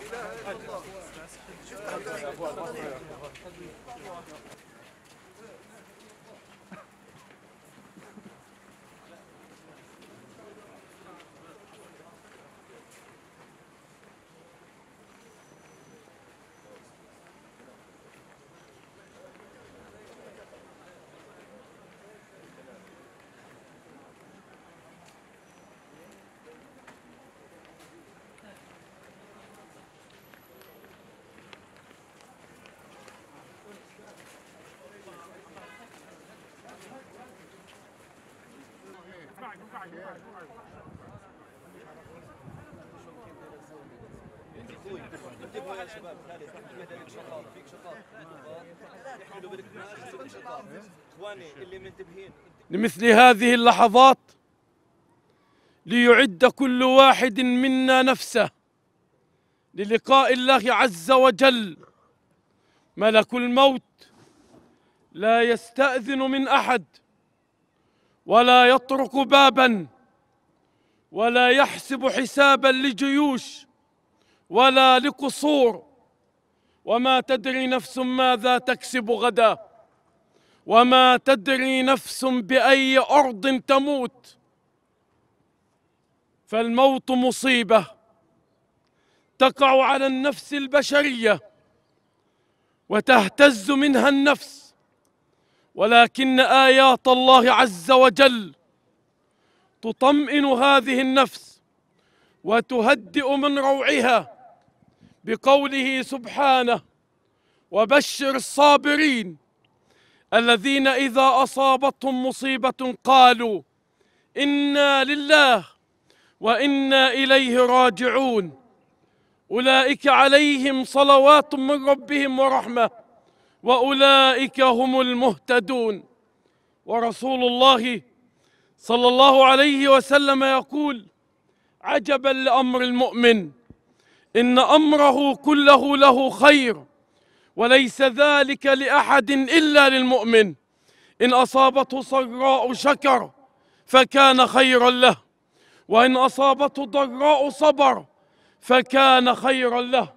اله الا الله لمثل هذه اللحظات ليعد كل واحد منا نفسه للقاء الله عز وجل ملك الموت لا يستأذن من أحد ولا يطرق بابا ولا يحسب حسابا لجيوش ولا لقصور وما تدري نفس ماذا تكسب غدا وما تدري نفس باي ارض تموت فالموت مصيبه تقع على النفس البشريه وتهتز منها النفس ولكن آيات الله عز وجل تطمئن هذه النفس وتهدئ من روعها بقوله سبحانه وبشر الصابرين الذين إذا أصابتهم مصيبة قالوا إنا لله وإنا إليه راجعون أولئك عليهم صلوات من ربهم ورحمة واولئك هم المهتدون ورسول الله صلى الله عليه وسلم يقول عجبا لامر المؤمن ان امره كله له خير وليس ذلك لاحد الا للمؤمن ان اصابته سراء شكر فكان خيرا له وان اصابته ضراء صبر فكان خيرا له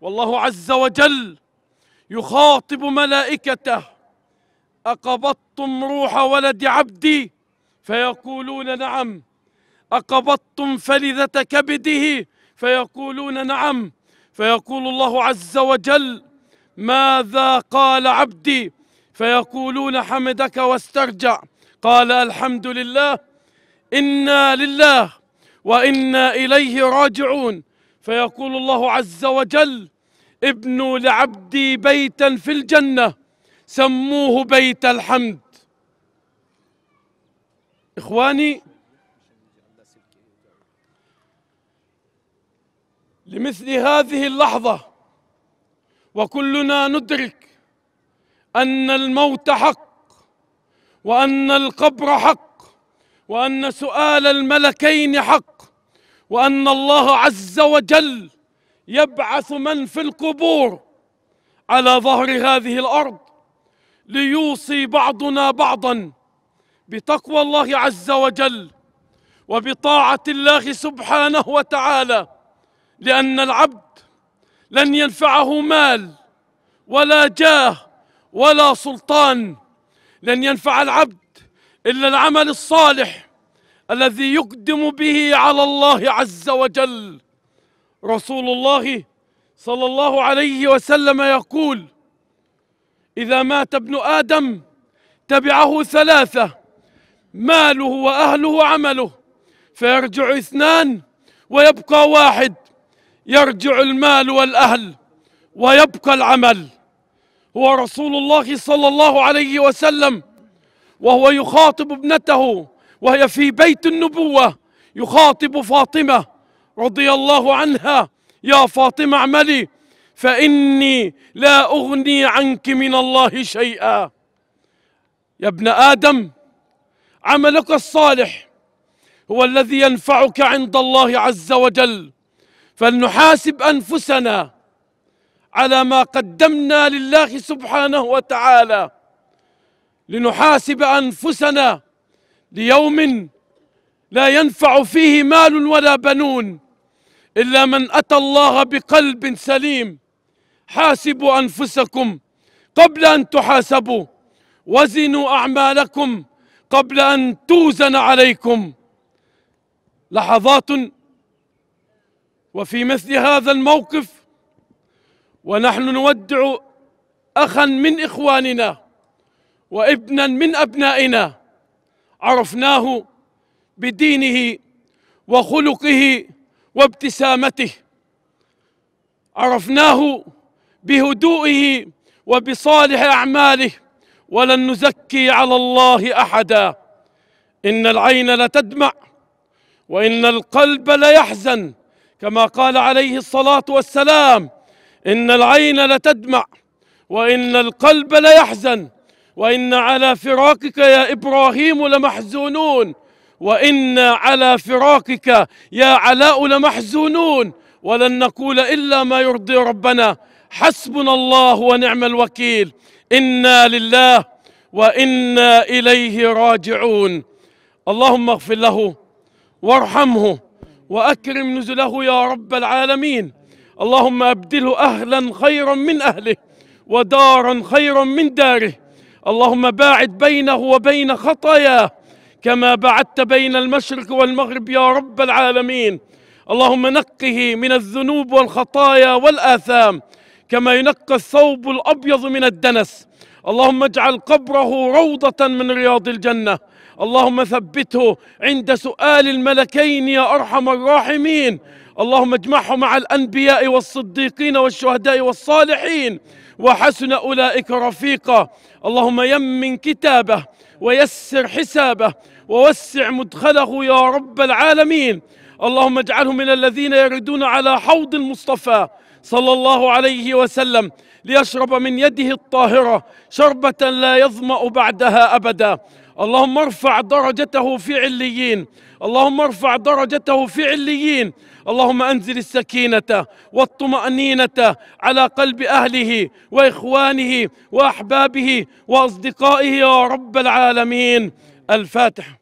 والله عز وجل يخاطب ملائكته أقبضتم روح ولد عبدي فيقولون نعم أقبضتم فلذة كبده فيقولون نعم فيقول الله عز وجل ماذا قال عبدي فيقولون حمدك واسترجع قال الحمد لله إنا لله وإنا إليه راجعون فيقول الله عز وجل ابنوا لعبدي بيتا في الجنة سموه بيت الحمد إخواني لمثل هذه اللحظة وكلنا ندرك أن الموت حق وأن القبر حق وأن سؤال الملكين حق وأن الله عز وجل يبعث من في القبور على ظهر هذه الارض ليوصي بعضنا بعضا بتقوى الله عز وجل وبطاعه الله سبحانه وتعالى لان العبد لن ينفعه مال ولا جاه ولا سلطان لن ينفع العبد الا العمل الصالح الذي يقدم به على الله عز وجل رسول الله صلى الله عليه وسلم يقول إذا مات ابن آدم تبعه ثلاثة ماله وأهله وعمله فيرجع اثنان ويبقى واحد يرجع المال والأهل ويبقى العمل هو رسول الله صلى الله عليه وسلم وهو يخاطب ابنته وهي في بيت النبوة يخاطب فاطمة رضي الله عنها يا فاطمة اعملي فإني لا أغني عنك من الله شيئا يا ابن آدم عملك الصالح هو الذي ينفعك عند الله عز وجل فلنحاسب أنفسنا على ما قدمنا لله سبحانه وتعالى لنحاسب أنفسنا ليوم لا ينفع فيه مال ولا بنون إلا من أتى الله بقلب سليم حاسبوا أنفسكم قبل أن تحاسبوا وزنوا أعمالكم قبل أن توزن عليكم لحظات وفي مثل هذا الموقف ونحن نودع أخا من إخواننا وابنا من أبنائنا عرفناه بدينه وخلقه وابتسامته عرفناه بهدوئه وبصالح أعماله ولن نزكي على الله أحدا إن العين لتدمع وإن القلب ليحزن كما قال عليه الصلاة والسلام إن العين لتدمع وإن القلب ليحزن وإن على فراقك يا إبراهيم لمحزونون وإنا على فراقك يا علاء لمحزونون ولن نقول إلا ما يرضي ربنا حسبنا الله ونعم الوكيل إنا لله وإنا إليه راجعون اللهم اغفر له وارحمه وأكرم نزله يا رب العالمين اللهم أبدله أهلا خيرا من أهله ودارا خيرا من داره اللهم باعد بينه وبين خطاياه كما بعدت بين المشرق والمغرب يا رب العالمين اللهم نقه من الذنوب والخطايا والآثام كما ينقى الثوب الأبيض من الدنس اللهم اجعل قبره روضة من رياض الجنة اللهم ثبته عند سؤال الملكين يا أرحم الراحمين اللهم اجمعه مع الأنبياء والصديقين والشهداء والصالحين وحسن أولئك رفيقا اللهم يمن كتابه ويسر حسابه ووسع مدخله يا رب العالمين اللهم اجعله من الذين يردون على حوض المصطفى صلى الله عليه وسلم ليشرب من يده الطاهرة شربة لا يظمأ بعدها أبدا اللهم ارفع درجته في عليين اللهم ارفع درجته في عليين اللهم انزل السكينه والطمانينه على قلب اهله واخوانه واحبابه واصدقائه يا رب العالمين الفاتح